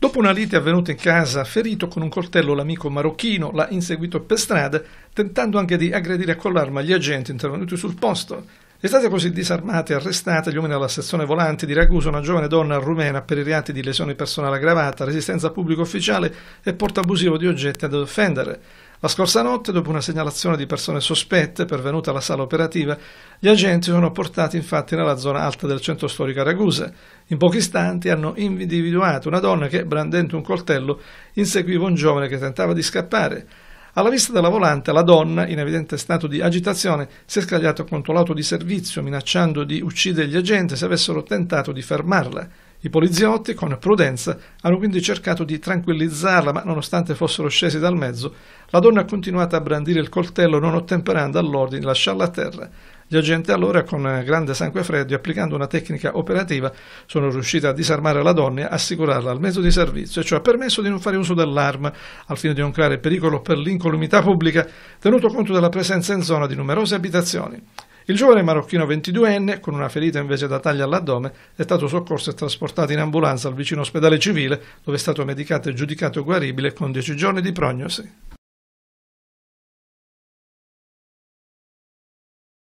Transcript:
Dopo una lite avvenuta in casa, ferito con un coltello l'amico marocchino, l'ha inseguito per strada, tentando anche di aggredire con l'arma gli agenti intervenuti sul posto. È stata così disarmata e arrestata gli uomini della sezione volante di Ragusa una giovane donna rumena per i reati di lesione personale aggravata, resistenza a pubblico ufficiale e porto abusivo di oggetti ad offendere. La scorsa notte, dopo una segnalazione di persone sospette pervenuta alla sala operativa, gli agenti sono portati infatti nella zona alta del centro storico a Ragusa. In pochi istanti hanno individuato una donna che, brandendo un coltello, inseguiva un giovane che tentava di scappare. Alla vista della volante, la donna, in evidente stato di agitazione, si è scagliata contro l'auto di servizio, minacciando di uccidere gli agenti se avessero tentato di fermarla. I poliziotti, con prudenza, hanno quindi cercato di tranquillizzarla, ma nonostante fossero scesi dal mezzo, la donna ha continuato a brandire il coltello non ottemperando all'ordine di lasciarla a terra. Gli agenti allora, con grande sangue freddo e applicando una tecnica operativa, sono riusciti a disarmare la donna e assicurarla al mezzo di servizio, e ciò cioè ha permesso di non fare uso dell'arma, al fine di non creare pericolo per l'incolumità pubblica, tenuto conto della presenza in zona di numerose abitazioni. Il giovane marocchino 22enne, con una ferita invece da taglia all'addome, è stato soccorso e trasportato in ambulanza al vicino ospedale civile, dove è stato medicato e giudicato guaribile con 10 giorni di prognosi.